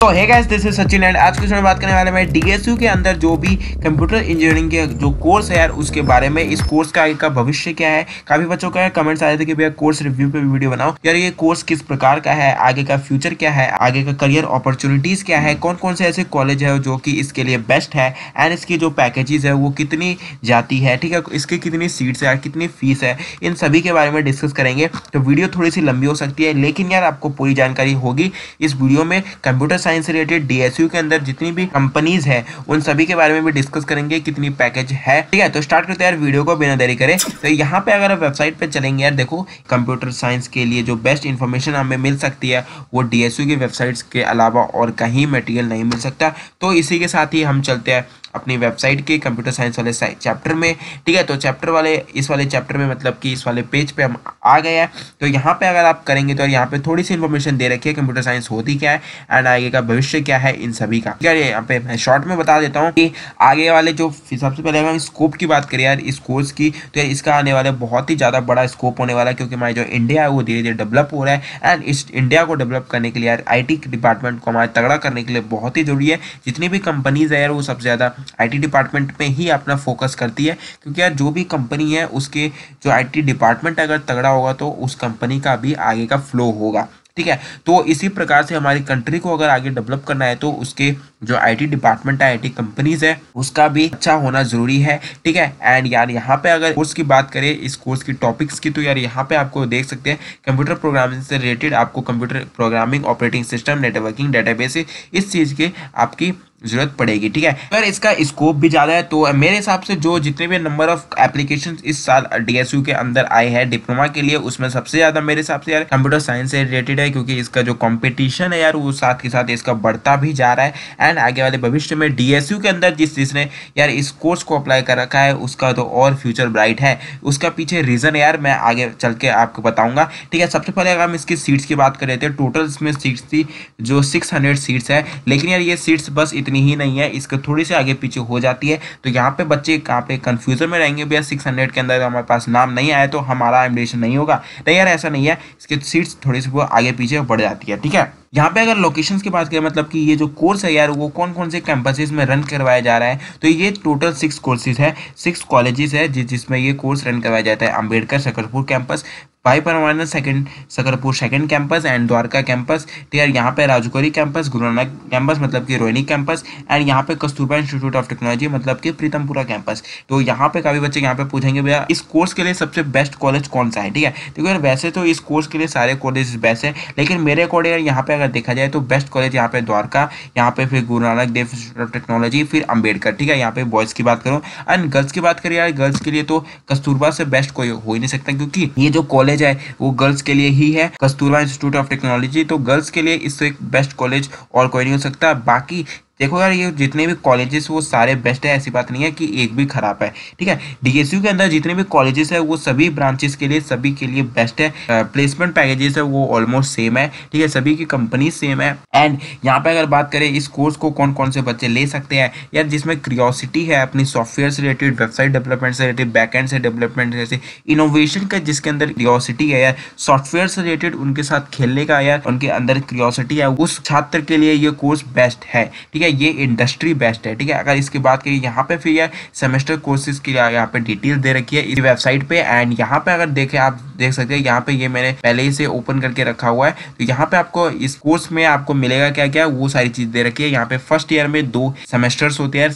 तो है guys this is Sachin and आज के समय बात करने वाले मैं डीएसयू के अंदर जो भी कंप्यूटर इंजीनियरिंग के जो कोर्स है यार उसके बारे में इस कोर्स का का भविष्य क्या है काफी बच्चों का कमेंट्स आए थे कि भैया कोर्स रिव्यू पे भी वीडियो बनाओ यार ये कोर्स किस प्रकार का है आगे का फ्यूचर क्या है आगे का करियर अपॉर्चुनिटीज क्या है कौन कौन से ऐसे कॉलेज है जो कि इसके लिए बेस्ट है एंड इसकी जो पैकेजेज है वो कितनी जाती है ठीक है इसकी कितनी सीट्स है कितनी फीस है इन सभी के बारे में डिस्कस करेंगे तो वीडियो थोड़ी सी लंबी हो सकती है लेकिन यार आपको पूरी जानकारी होगी इस वीडियो में कंप्यूटर साइंस रिलेटेड डीएसयू के अंदर जितनी भी कंपनीज है उन सभी के बारे में भी डिस्कस करेंगे कितनी पैकेज है ठीक है तो स्टार्ट करते हैं यार वीडियो को बिना देरी करें तो यहाँ पे अगर आप वेबसाइट पर चलेंगे यार देखो कंप्यूटर साइंस के लिए जो बेस्ट इन्फॉर्मेशन हमें मिल सकती है वो डीएसयू की वेबसाइट्स के अलावा और कहीं मटेरियल नहीं मिल सकता तो इसी के साथ ही हम चलते हैं अपनी वेबसाइट के कंप्यूटर साइंस वाले चैप्टर में ठीक है तो चैप्टर वाले इस वाले चैप्टर में मतलब कि इस वाले पेज पे हम आ गए हैं तो यहाँ पे अगर आप करेंगे तो यहाँ पे थोड़ी सी इन्फॉर्मेशन दे रखी है कंप्यूटर साइंस होती क्या है एंड आगे का भविष्य क्या है इन सभी का ठीक है यहाँ पे मैं शॉर्ट में बता देता हूँ कि आगे वाले जो सबसे पहले हम स्कोप की बात करें यार इस कोर्स की तो यार इसका आने वाला बहुत ही ज़्यादा बड़ा स्कोप होने वाला है क्योंकि हमारे जो इंडिया है वो धीरे धीरे डेवलप हो रहा है एंड इस इंडिया को डेवलप करने के लिए यार आई डिपार्टमेंट को हमारे तगड़ा करने के लिए बहुत ही जरूरी है जितनी भी कंपनीज है यार वो सबसे ज़्यादा आईटी डिपार्टमेंट में ही अपना फोकस करती है क्योंकि यार जो भी कंपनी है उसके जो आईटी डिपार्टमेंट अगर तगड़ा होगा तो उस कंपनी का भी आगे का फ्लो होगा ठीक है तो इसी प्रकार से हमारी कंट्री को अगर आगे डेवलप करना है तो उसके जो आईटी डिपार्टमेंट है आईटी कंपनीज है उसका भी अच्छा होना जरूरी है ठीक है एंड यार यहाँ पे अगर कोर्स की बात करें इस कोर्स की टॉपिक्स की तो यार यहाँ पे आपको देख सकते हैं कंप्यूटर प्रोग्रामिंग से रिलेटेड आपको computer programming operating system networking database इस चीज़ के आपकी ज़रूरत पड़ेगी ठीक है अगर इसका स्कोप भी ज़्यादा है तो मेरे हिसाब से जो जितने भी नंबर ऑफ एप्लीकेशन इस साल डीएसयू के अंदर आए हैं डिप्लोमा के लिए उसमें सबसे ज़्यादा मेरे हिसाब से यार कंप्यूटर साइंस से रिलेटेड है क्योंकि इसका जो कॉम्पिटिशन है यार वो साथ के साथ इसका बढ़ता भी जा रहा है एंड आगे वाले भविष्य में डीएसयू के अंदर जिस जिसने यार इस कोर्स को अप्लाई कर रखा है उसका तो और फ्यूचर ब्राइट है उसका पीछे रीज़न यार मैं आगे चल के आपको बताऊंगा ठीक है सबसे पहले अगर हम इसकी सीट्स की बात कर रहे थे टोटल इसमें सीट्स थी जो सिक्स सीट्स है लेकिन यार ये सीट्स बस इतनी इतनी ही नहीं है इसके थोड़ी से आगे पीछे हो जाती है तो यहाँ पे बच्चे कहाँ पे कन्फ्यूजन में रहेंगे भैया सिक्स हंड्रेड के अंदर हमारे पास नाम नहीं आया तो हमारा एमडेशन नहीं होगा नहीं यार ऐसा नहीं है इसके सीट्स थोड़ी सी वो आगे पीछे बढ़ जाती है ठीक है यहाँ पे अगर लोकेशंस की बात करें मतलब कि ये जो कोर्स है यार वो कौन कौन से कैंपसेज में रन करवाया जा रहा है तो ये टोटल सिक्स कोर्सेज है सिक्स कॉलेजेस है जिस जिसमें ये कोर्स रन करवाया जाता है Ambedkar Shakarpur campus Bhai Parmanand second Shakarpur second campus and Dwarka campus ठीक है यहाँ पे राजकोरी कैंपस गुरु नानक कैंपस मतलब कि रोहिणी कैंपस एंड यहाँ पे कस्तूरबा इंस्टीट्यूट ऑफ टेक्नोलॉजी मतलब कि प्रीतमपुरा कैंपस तो यहाँ पे काफ़ी बच्चे यहाँ पे पूछेंगे भैया इस कोर्स के लिए सबसे बेस्ट कॉलेज कौन सा है ठीक है देखो यार वैसे तो इस कोर्स के लिए सारे कॉलेज बेस्ट है लेकिन मेरे अकॉर्डिंग यहाँ पे अगर अगर देखा जाए तो बेस्ट कॉलेज यहाँ पे द्वारका यहाँ पे फिर गुरु नानक देव टेक्नोलॉजी फिर अंबेडकर ठीक है यहाँ पे बॉयज़ की बात करूँ एंड गर्ल्स की बात करें यार गर्ल्स के लिए तो कस्तूरबा से बेस्ट कोई हो ही नहीं सकता क्योंकि ये जो कॉलेज है वो गर्ल्स के लिए ही है कस्तूरबा इंस्टीट्यूट ऑफ टेक्नोलॉजी तो गर्ल्स के लिए इससे बेस्ट कॉलेज और कोई नहीं हो सकता बाकी देखो यार ये जितने भी कॉलेजेस वो सारे बेस्ट है ऐसी बात नहीं है कि एक भी खराब है ठीक है डीएसयू के अंदर जितने भी कॉलेजेस है वो सभी ब्रांचेस के लिए सभी के लिए बेस्ट है प्लेसमेंट पैकेजेस है वो ऑलमोस्ट सेम है ठीक है सभी की कंपनी सेम है एंड यहाँ पे अगर बात करें इस कोर्स को कौन कौन से बच्चे ले सकते हैं यार जिसमें क्रियोसिटी है अपनी सॉफ्टवेयर से रिलेटेड वेबसाइट डेवलपमेंट से रिलेटेड बैकएंड से डेवलपमेंट जैसे इनोवेशन का जिसके अंदर क्रियोसिटी है यार सॉफ्टवेयर से रिलेटेड उनके साथ खेलने का यार उनके अंदर क्रियोसिटी है उस छात्र के लिए ये कोर्स बेस्ट है ठीक है है ये इंडस्ट्री बेस्ट है ठीक है अगर इसकी बात करिए यहाँ पे फिर यह सेमेस्टर कोर्सेज की यहाँ पे डिटेल दे रखी है इस वेबसाइट पे एंड यहाँ पे अगर देखें आप देख सकते हैं यहाँ पे ये मैंने पहले ही से ओपन करके रखा हुआ है तो यहाँ पे आपको इस कोर्स में आपको मिलेगा क्या क्या वो सारी चीज दे रखी है यहाँ पे फर्स्ट ईयर में दो सेमेस्टर्स होते हैं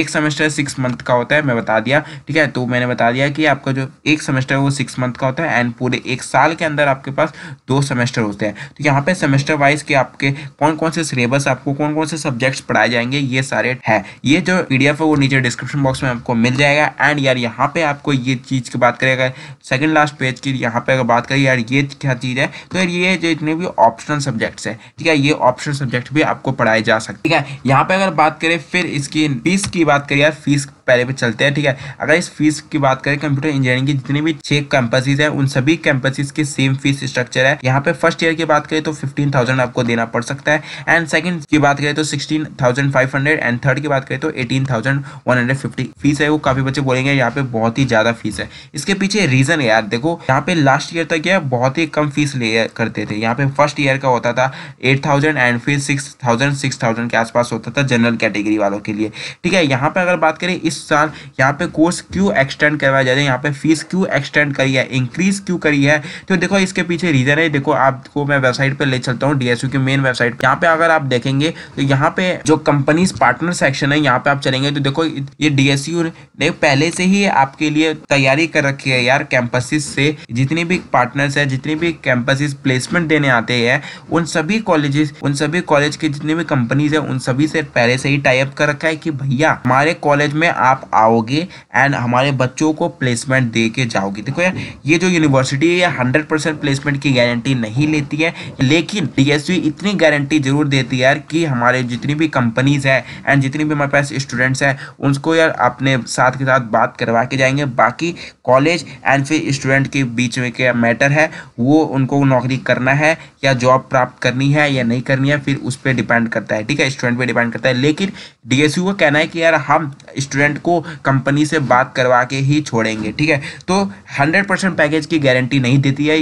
एक सेमेस्टर सिक्स मंथ का होता है मैं बता दिया ठीक है तो मैंने बता दिया कि आपका जो एक सेमेस्टर है वो सिक्स मंथ का होता है एंड पूरे एक साल के अंदर आपके पास दो सेमेस्टर होते हैं तो यहाँ पे सेमेस्टर वाइज के आपके कौन कौन से सिलेबस आपको कौन कौन से सब्जेक्ट्स पढ़ाए जाएंगे ये सारे है ये जो पीडीएफ है वो नीचे डिस्क्रिप्शन बॉक्स में आपको मिल जाएगा एंड यार यहाँ पे आपको ये चीज़ की बात करेगा सेकेंड लास्ट पेज की यहाँ पे अगर बात करें यार ये क्या चीज़ है तो यार ये जो इतने भी ऑप्शनल सब्जेक्ट्स है ठीक है ये ऑप्शनल सब्जेक्ट भी आपको पढ़ाए जा सकते ठीक है यहाँ पे अगर बात करें फिर इसकी फीस की बात करें यार फीस पहले भी चलते हैं ठीक है अगर इस फीस की बात करें कंप्यूटर इंजीनियरिंग की जितनी भी छह कैंपसेज है उन सभी कैंपसेज की सेम फीस स्ट्रक्चर है यहाँ पे फर्स्ट ईयर की बात करें तो फिफ्टीन थाउजेंड आपको देना पड़ सकता है एंड सेकंड की बात करें तो sixteen thousand five hundred and third की बात करें तो eighteen thousand one hundred fifty fees है वो काफी बच्चे बोलेंगे यहाँ पे बहुत ही ज्यादा फीस है इसके पीछे रीजन है यार देखो यहाँ पे लास्ट ईयर तक यह बहुत ही कम फीस ले करते थे यहाँ पे फर्स्ट ईयर का होता था एट थाउजेंड एंड फिर सिक्स थाउजेंड सिक्स थाउजेंड के आसपास होता था जनरल कैटेगरी वालों के लिए ठीक है यहाँ पे अगर बात करें इस इस साल यहाँ पे कोर्स क्यों एक्सटेंड करवाया जा रहा है यहाँ पे फीस क्यों एक्सटेंड करी है इंक्रीज क्यों करी है तो देखो इसके पीछे रीज़न है देखो आपको मैं वेबसाइट पर ले चलता हूँ डीएसयू की मेन वेबसाइट पर यहाँ पे अगर आप देखेंगे तो यहाँ पे जो कंपनीज पार्टनर सेक्शन है यहाँ पे आप चलेंगे तो देखो ये डीएसयू ने पहले से ही आपके लिए तैयारी कर रखी है यार कैंपसेस से जितनी भी पार्टनर्स है जितनी भी कैंपसेस प्लेसमेंट देने आते हैं उन सभी कॉलेजेस उन सभी कॉलेज के जितने भी कंपनीज है उन सभी से पहले से ही टाइप कर रखा है कि भैया हमारे कॉलेज में आप आओगे एंड हमारे बच्चों को प्लेसमेंट दे के जाओगे देखो यार ये जो यूनिवर्सिटी है हंड्रेड परसेंट प्लेसमेंट की गारंटी नहीं लेती है लेकिन डीएसयू इतनी गारंटी जरूर देती है यार कि हमारे जितनी भी कंपनीज है एंड जितनी भी हमारे पास स्टूडेंट्स हैं उनको यार अपने साथ के साथ बात करवा के जाएंगे बाकी कॉलेज एंड फिर स्टूडेंट के बीच में क्या मैटर है वो उनको नौकरी करना है या जॉब प्राप्त करनी है या नहीं करनी है फिर उस पर डिपेंड करता है ठीक है स्टूडेंट पर डिपेंड करता है लेकिन डी का कहना है कि यार हम स्टूडेंट पेशेंट को कंपनी से बात करवा के ही छोड़ेंगे ठीक है तो हंड्रेड परसेंट पैकेज की गारंटी नहीं देती है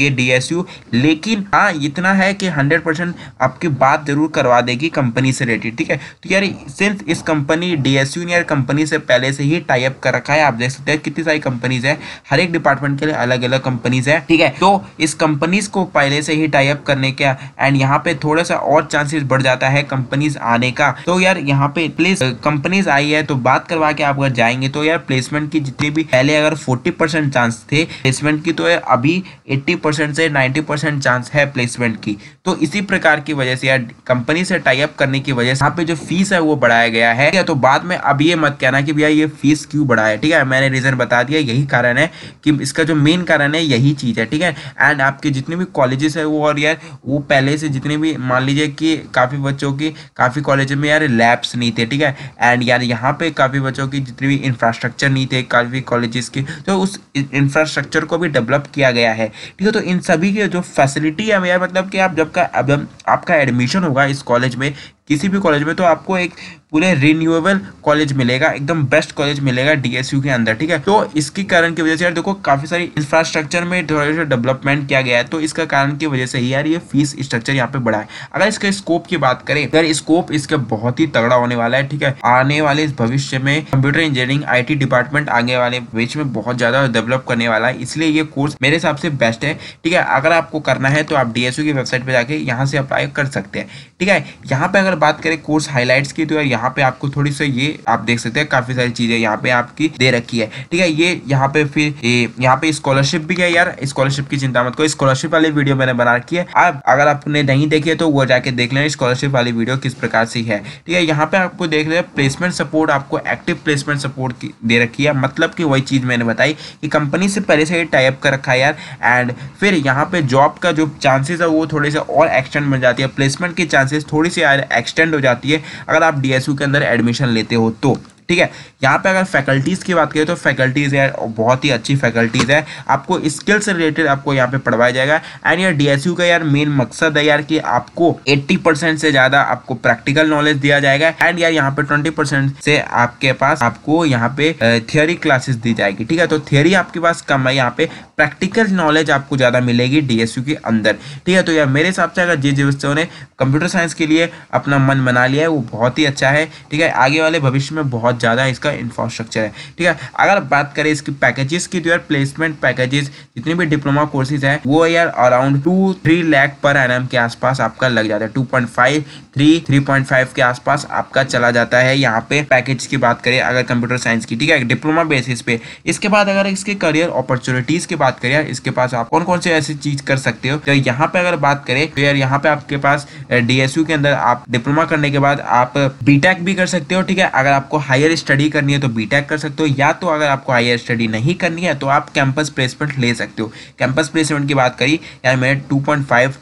ये डीएसयू लेकिन हाँ इतना है कि हंड्रेड परसेंट आपकी बात जरूर करवा देगी कंपनी से रिलेटेड ठीक है तो यार सिंस इस कंपनी डीएसयू ने यार कंपनी से पहले से ही टाइप कर रखा है आप देख सकते हैं कितनी सारी कंपनीज है हर एक डिपार्टमेंट के लिए अलग अलग कंपनीज है ठीक है तो इस कंपनीज को पहले से ही टाइप करने का एंड यहाँ पे थोड़ा सा और चांसेस बढ़ जाता है कंपनीज आने का तो यार यहाँ पे प्लीज कंपनीज आई है तो बात करवा के आप अगर जाएंगे तो यार प्लेसमेंट की जितने भी पहले अगर फोर्टी परसेंट चांस थे प्लेसमेंट की तो अभी एट्टी परसेंट से नाइन्टी परसेंट चांस है प्लेसमेंट की तो इसी प्रकार की वजह से यार कंपनी से टाइप करने की वजह से यहाँ पे जो फीस है वो बढ़ाया गया है तो बाद में अब ये मत कहना कि भैया ये फीस क्यों बढ़ाया ठीक है मैंने रीजन बता दिया यही कारण है कि इसका जो मेन कारण है यही चीज़ है ठीक है एंड आपके जितने भी कॉलेजेस है वो और यार वो पहले से जितने भी मान लीजिए कि काफ़ी बच्चों की काफ़ी कॉलेज में यार लैब्स नहीं थे ठीक है एंड यार यहाँ पे काफ़ी बच्चों की जितने भी इंफ्रास्ट्रक्चर नहीं थे काफ़ी कॉलेजेस की तो उस इंफ्रास्ट्रक्चर को भी डेवलप किया गया है ठीक है तो इन सभी के जो फैसिलिटी है मतलब कि आप जब का अब आपका एडमिशन होगा इस कॉलेज में किसी भी कॉलेज में तो आपको एक पूरे रिन्यूएबल कॉलेज मिलेगा एकदम बेस्ट कॉलेज मिलेगा डीएसयू के अंदर ठीक है तो इसके कारण की वजह से यार देखो काफी सारी इंफ्रास्ट्रक्चर में थोड़ा सा डेवलपमेंट किया गया है तो इसका कारण की वजह से ही यार ये फीस स्ट्रक्चर यहाँ पे बढ़ा है अगर इसके स्कोप की बात करें तो यार स्कोप इसका बहुत ही तगड़ा होने वाला है ठीक है आने वाले भविष्य में कंप्यूटर इंजीनियरिंग आई डिपार्टमेंट आगे वाले बीच में बहुत ज्यादा डेवलप करने वाला है इसलिए ये कोर्स मेरे हिसाब से बेस्ट है ठीक है अगर आपको करना है तो आप डीएसयू की वेबसाइट पर जाके यहाँ से अप्लाई कर सकते हैं ठीक है यहाँ पे अगर अगर बात करें कोर्स हाईलाइट की तो यार यहाँ पे आपको थोड़ी सी ये आप देख सकते हैं काफी सारी चीजें यहाँ पे आपकी दे रखी है ठीक है ये यहाँ पे फिर यहाँ पे स्कॉलरशिप भी है यार स्कॉलरशिप की चिंता मत को स्कॉलरशिप वाली वीडियो मैंने बना रखी है आप अगर आपने नहीं देखी है तो वो जाके देख लेना स्कॉलरशिप वाली वीडियो किस प्रकार से है ठीक है यहाँ पे आपको देख रहे हैं प्लेसमेंट सपोर्ट आपको एक्टिव प्लेसमेंट सपोर्ट दे रखी है मतलब कि वही चीज़ मैंने बताई कि कंपनी से पहले से टाइप कर रखा है यार एंड फिर यहाँ पे जॉब का जो चांसेस है वो थोड़े से और एक्सटेंड बन जाती है प्लेसमेंट के चांसेस थोड़ी सी एक्सटेंड हो जाती है अगर आप डी के अंदर एडमिशन लेते हो तो ठीक है यहाँ पे अगर फैकल्टीज़ की बात करें तो फैकल्टीज़ है बहुत ही अच्छी फैकल्टीज़ है आपको स्किल से रिलेटेड आपको यहाँ पे पढ़वाया जाएगा एंड यार डी का यार मेन मकसद है यार कि आपको 80 परसेंट से ज़्यादा आपको प्रैक्टिकल नॉलेज दिया जाएगा एंड यार यहाँ पे 20 परसेंट से आपके पास आपको यहाँ पे थियोरी क्लासेस दी जाएगी ठीक है तो थियोरी आपके पास कम है यहाँ पे प्रैक्टिकल नॉलेज आपको ज़्यादा मिलेगी डी के अंदर ठीक है तो यार मेरे हिसाब से अगर जिस बच्चों ने कंप्यूटर साइंस के लिए अपना मन बना लिया है वो बहुत ही अच्छा है ठीक है आगे वाले भविष्य में बहुत बहुत ज़्यादा इसका इंफ्रास्ट्रक्चर है ठीक है अगर बात करें इसकी पैकेजेस की तो यार प्लेसमेंट पैकेजेस जितने भी डिप्लोमा कोर्सेज है वो यार अराउंड टू थ्री लैख पर एन के आसपास आपका लग जाता है two point five three three point five के आसपास आपका चला जाता है यहाँ पे पैकेज की बात करें अगर कंप्यूटर साइंस की ठीक है डिप्लोमा बेसिस पे इसके बाद अगर इसके करियर अपॉर्चुनिटीज की बात करें इसके पास आप कौन कौन से ऐसी चीज कर सकते हो तो यहाँ पे अगर बात करें तो यार यहाँ पे आपके पास डीएसयू के अंदर आप डिप्लोमा करने के बाद आप बीटेक भी कर सकते हो ठीक है अगर आपको हायर स्टडी करनी है तो बीटेक कर सकते हो या तो अगर आपको हायर स्टडी नहीं करनी है तो आप कैंपस प्लेसमेंट ले सकते हो कैंपस प्लेसमेंट की बात करी यार मैंने टू पॉइंट फाइव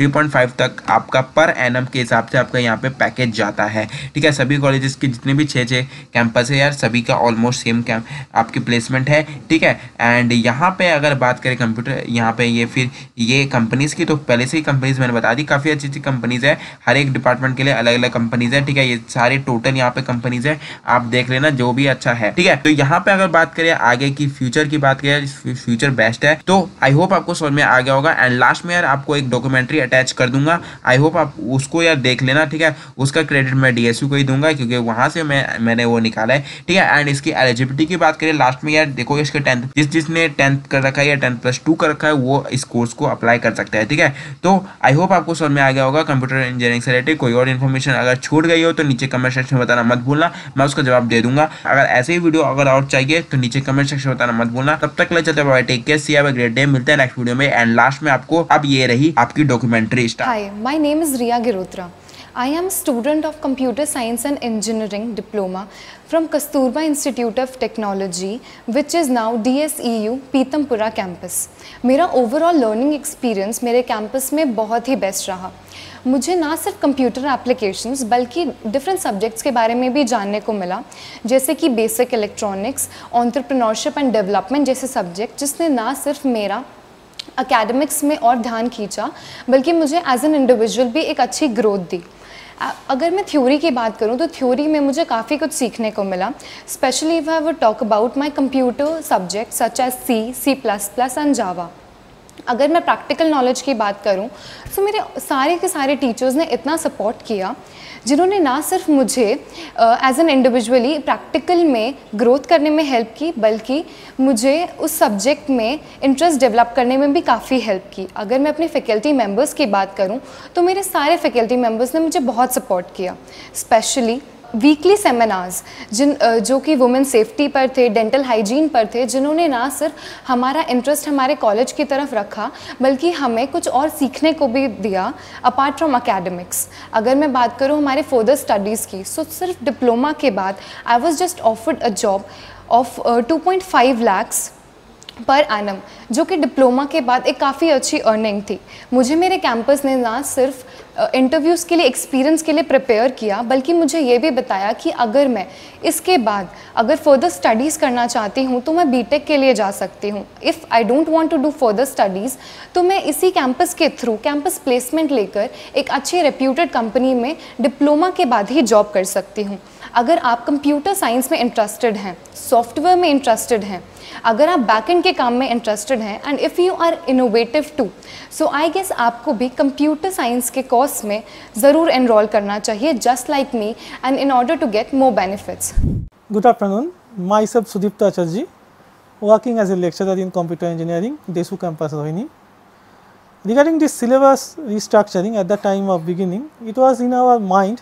3.5 तक आपका पर एन के हिसाब से आपका यहाँ पे पैकेज जाता है ठीक है सभी कॉलेजेस के जितने भी छः छः कैंपस है यार सभी का ऑलमोस्ट सेम कैंप आपकी प्लेसमेंट है ठीक है एंड यहाँ पे अगर बात करें कंप्यूटर यहाँ पे ये फिर ये कंपनीज़ की तो पहले से ही कंपनीज़ मैंने बता दी काफ़ी अच्छी अच्छी कंपनीज़ है हर एक डिपार्टमेंट के लिए अलग अलग कंपनीज़ है ठीक है ये सारे टोटल यहाँ पे कंपनीज़ है आप देख लेना जो भी अच्छा है ठीक है तो यहाँ पे अगर बात करें आगे की फ्यूचर की बात करें फ्यूचर बेस्ट है तो आई होप आपको समझ में आ गया होगा एंड लास्ट में यार आपको एक डॉक्यूमेंट्री अटैच कर दूंगा आई होप आप उसको यार देख लेना ठीक है उसका क्रेडिट मैं डी को ही दूंगा क्योंकि वहाँ से मैं मैंने वो निकाला है ठीक है एंड इसकी एलिजिबिलिटी की बात करें लास्ट में यार देखो इसके टेंथ जिस जिसने टेंथ कर रखा है या टेंथ प्लस टू कर रखा है वो इस कोर्स को अप्लाई कर सकता है ठीक है तो आई होप आपको समझ में आ गया होगा कंप्यूटर इंजीनियरिंग से रिलेटेड कोई और इन्फॉर्मेशन अगर छूट गई हो तो नीचे कमेंट सेक्शन में बताना मत भूलना मैं उसका जवाब दे दूंगा अगर ऐसे ही वीडियो अगर और चाहिए तो नीचे कमेंट सेक्शन में बताना मत भूलना तब तक ले चलते bye take care see great day मिलते हैं नेक्स्ट वीडियो में एंड लास्ट में आपको अब ये रही आपकी document documentary star. Hi, my name is Ria Girotra. I am a student of Computer Science and Engineering Diploma from Kasturba Institute of Technology, which is now DSEU Pitampura campus. मेरा overall learning experience मेरे campus में बहुत ही best रहा मुझे ना सिर्फ computer applications बल्कि different subjects के बारे में भी जानने को मिला जैसे कि basic electronics entrepreneurship and development जैसे सब्जेक्ट जिसने ना सिर्फ मेरा अकेडमिक्स में और ध्यान खींचा बल्कि मुझे एज एन इंडिविजुअल भी एक अच्छी ग्रोथ दी अगर मैं थ्योरी की बात करूं तो थ्योरी में मुझे काफ़ी कुछ सीखने को मिला specially if I would talk about my computer subject such as C C plus plus and Java अगर मैं प्रैक्टिकल नॉलेज की बात करूं तो मेरे सारे के सारे टीचर्स ने इतना सपोर्ट किया जिन्होंने ना सिर्फ मुझे एज एन इंडिविजुअली प्रैक्टिकल में ग्रोथ करने में हेल्प की बल्कि मुझे उस सब्जेक्ट में इंटरेस्ट डेवलप करने में भी काफ़ी हेल्प की अगर मैं अपने फैकल्टी मेम्बर्स की बात करूँ तो मेरे सारे फैकल्टी मेम्बर्स ने मुझे बहुत सपोर्ट किया स्पेशली वीकली सेमिनार्स जिन जो कि वुमेन सेफ्टी पर थे डेंटल हाइजीन पर थे जिन्होंने ना सिर्फ हमारा इंटरेस्ट हमारे कॉलेज की तरफ रखा बल्कि हमें कुछ और सीखने को भी दिया अपार्ट फ्रॉम अकेडमिक्स अगर मैं बात करूँ हमारे फर्दर स्टडीज़ की सो so, सिर्फ डिप्लोमा के बाद I was just offered a job of two point five lakhs per annum जो कि डिप्लोमा के बाद एक काफ़ी अच्छी अर्निंग थी मुझे मेरे कैंपस ने ना सिर्फ इंटरव्यूज़ के लिए एक्सपीरियंस के लिए प्रिपेयर किया बल्कि मुझे ये भी बताया कि अगर मैं इसके बाद अगर फर्दर स्टडीज़ करना चाहती हूँ तो मैं बीटेक के लिए जा सकती हूँ if I don't want to do further studies तो मैं इसी कैंपस के थ्रू कैंपस प्लेसमेंट लेकर एक अच्छी रेप्यूटेड कंपनी में डिप्लोमा के बाद ही जॉब कर सकती हूँ अगर आप कंप्यूटर साइंस में इंटरेस्टेड हैं सॉफ्टवेयर में इंटरेस्टेड हैं अगर आप बैकएंड के काम में इंटरेस्टेड हैं and if you are innovative too so I guess आपको भी कंप्यूटर साइंस के कोर्स में ज़रूर इनरोल करना चाहिए just like me and in order to get more benefits good afternoon my सब Sudipta Acharya ji working as a lecturer in computer engineering Desu campus Rohini. Regarding this syllabus restructuring at the time of beginning, it was in our mind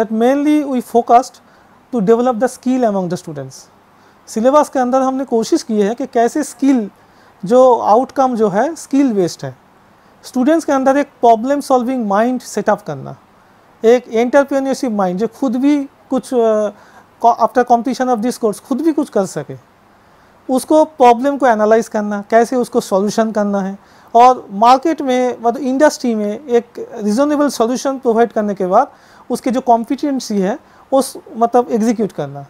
that mainly we focused to develop the skill among the students syllabus के अंदर हमने कोशिश की है कि कैसे skill जो outcome जो है स्किल बेस्ड है स्टूडेंट्स के अंदर एक प्रॉब्लम सॉल्विंग माइंड सेटअप करना एक एंटरप्रेन्योरशिप माइंड जो खुद भी कुछ after competition of this course खुद भी कुछ कर सके उसको प्रॉब्लम को एनालाइज करना कैसे उसको सॉल्यूशन करना है और मार्केट में मतलब इंडस्ट्री में एक रिजनेबल सॉल्यूशन प्रोवाइड करने के बाद उसके जो कॉम्पिटेंसी है उस मतलब एग्जीक्यूट करना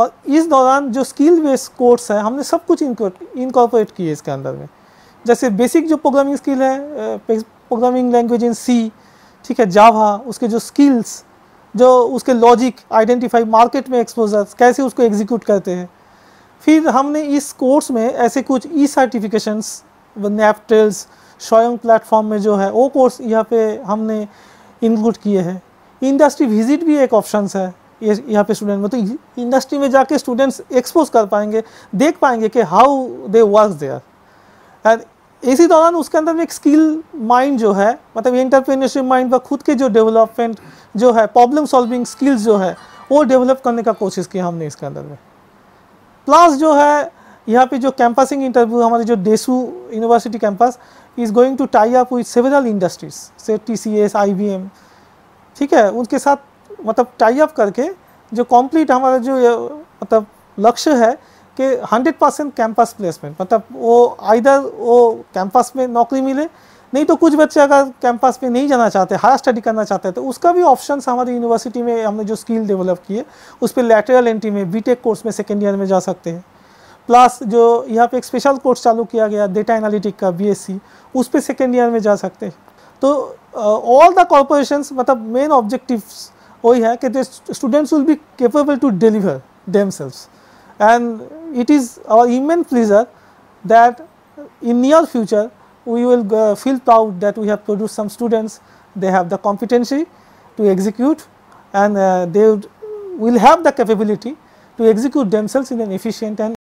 और इस दौरान जो स्किल बेस्ड कोर्स है हमने सब कुछ इनकॉर्पोरेट किए इसके अंदर में जैसे बेसिक जो प्रोग्रामिंग स्किल है प्रोग्रामिंग लैंग्वेज इन सी ठीक है जावा उसके जो स्किल्स जो उसके लॉजिक आइडेंटिफाई मार्केट में एक्सपोजर कैसे उसको एग्जीक्यूट करते हैं फिर हमने इस कोर्स में ऐसे कुछ ई सर्टिफिकेशंस नैपटेल्स स्वयं प्लेटफॉर्म में जो है वो कोर्स यहाँ पे हमने इंक्लूड किए हैं इंडस्ट्री विजिट भी एक ऑप्शन है ये यहाँ पे स्टूडेंट में तो इंडस्ट्री में जाके स्टूडेंट्स एक्सपोज कर पाएंगे देख पाएंगे कि how they work there and इसी दौरान उसके अंदर में एक स्किल माइंड जो है मतलब इंटरप्रेन्योरशिप माइंड व खुद के जो डेवलपमेंट जो है प्रॉब्लम सॉल्विंग स्किल्स जो है वो डेवलप करने का कोशिश किया हमने इसके अंदर में प्लस जो है यहाँ पे जो कैंपसिंग इंटरव्यू हमारे जो डेसू university campus is going to tie up with several industries से T C S I B M ठीक है उनके साथ मतलब टाई अप करके जो कॉम्प्लीट हमारा जो मतलब लक्ष्य है कि 100 परसेंट कैंपस प्लेसमेंट मतलब वो आइधर वो कैंपस में नौकरी मिले नहीं तो कुछ बच्चे अगर कैंपस में नहीं जाना चाहते हायर स्टडी करना चाहते हैं तो उसका भी ऑप्शन हमारी यूनिवर्सिटी में हमने जो स्किल डेवलप किए उस पर लेटरल एंट्री में बीटेक कोर्स में सेकेंड ईयर में जा सकते हैं प्लस जो यहाँ पे एक स्पेशल कोर्स चालू किया गया डेटा एनालिटिक का बीएससी उस पर सेकेंड ईयर में जा सकते हैं So uh, all the corporations, मतलब मेन ऑब्जेक्टिव्स वही है कि students will be capable to deliver them and it is our immense pleasure that in near future we will uh, feel proud that we have produced some students they have the competency to execute and uh, they will have the capability to execute themselves in an efficient and